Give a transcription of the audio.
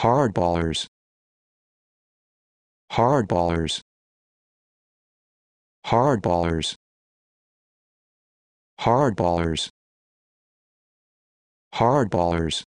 hardballers hardballers hardballers hardballers hardballers